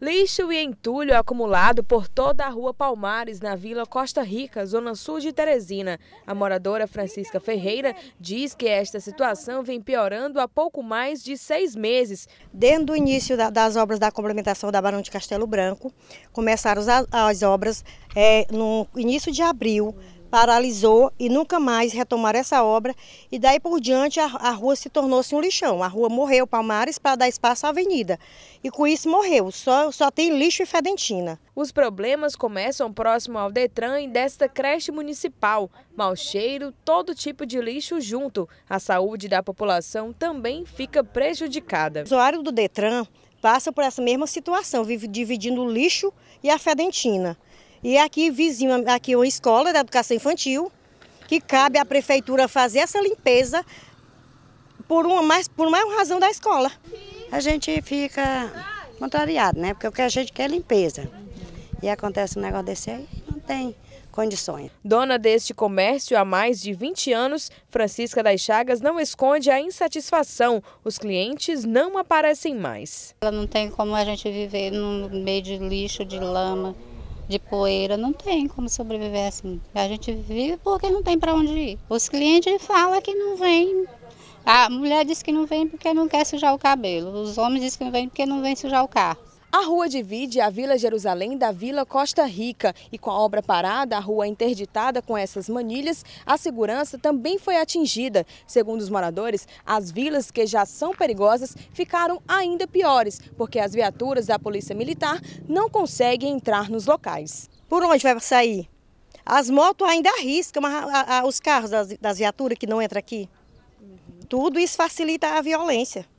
Lixo e entulho acumulado por toda a rua Palmares, na Vila Costa Rica, zona sul de Teresina. A moradora Francisca Ferreira diz que esta situação vem piorando há pouco mais de seis meses. Desde o início das obras da complementação da Barão de Castelo Branco, começaram as obras é, no início de abril paralisou e nunca mais retomaram essa obra. E daí por diante a, a rua se tornou-se um lixão. A rua morreu, Palmares, para dar espaço à avenida. E com isso morreu, só, só tem lixo e fedentina. Os problemas começam próximo ao Detran e desta creche municipal. Mau cheiro, todo tipo de lixo junto. A saúde da população também fica prejudicada. O usuário do Detran passa por essa mesma situação, vive dividindo o lixo e a fedentina. E aqui vizinho, aqui uma escola da educação infantil, que cabe à prefeitura fazer essa limpeza por uma mais por mais razão da escola. A gente fica contrariado, né? Porque o que a gente quer é limpeza. E acontece um negócio desse aí, não tem condições. Dona deste comércio há mais de 20 anos, Francisca das Chagas não esconde a insatisfação. Os clientes não aparecem mais. Ela não tem como a gente viver no meio de lixo, de lama de poeira, não tem como sobreviver assim. A gente vive porque não tem para onde ir. Os clientes falam que não vêm. A mulher diz que não vem porque não quer sujar o cabelo. Os homens dizem que não vem porque não vem sujar o carro. A rua divide a Vila Jerusalém da Vila Costa Rica e com a obra parada, a rua é interditada com essas manilhas, a segurança também foi atingida. Segundo os moradores, as vilas que já são perigosas ficaram ainda piores, porque as viaturas da Polícia Militar não conseguem entrar nos locais. Por onde vai sair? As motos ainda arriscam os carros das, das viaturas que não entram aqui. Tudo isso facilita a violência.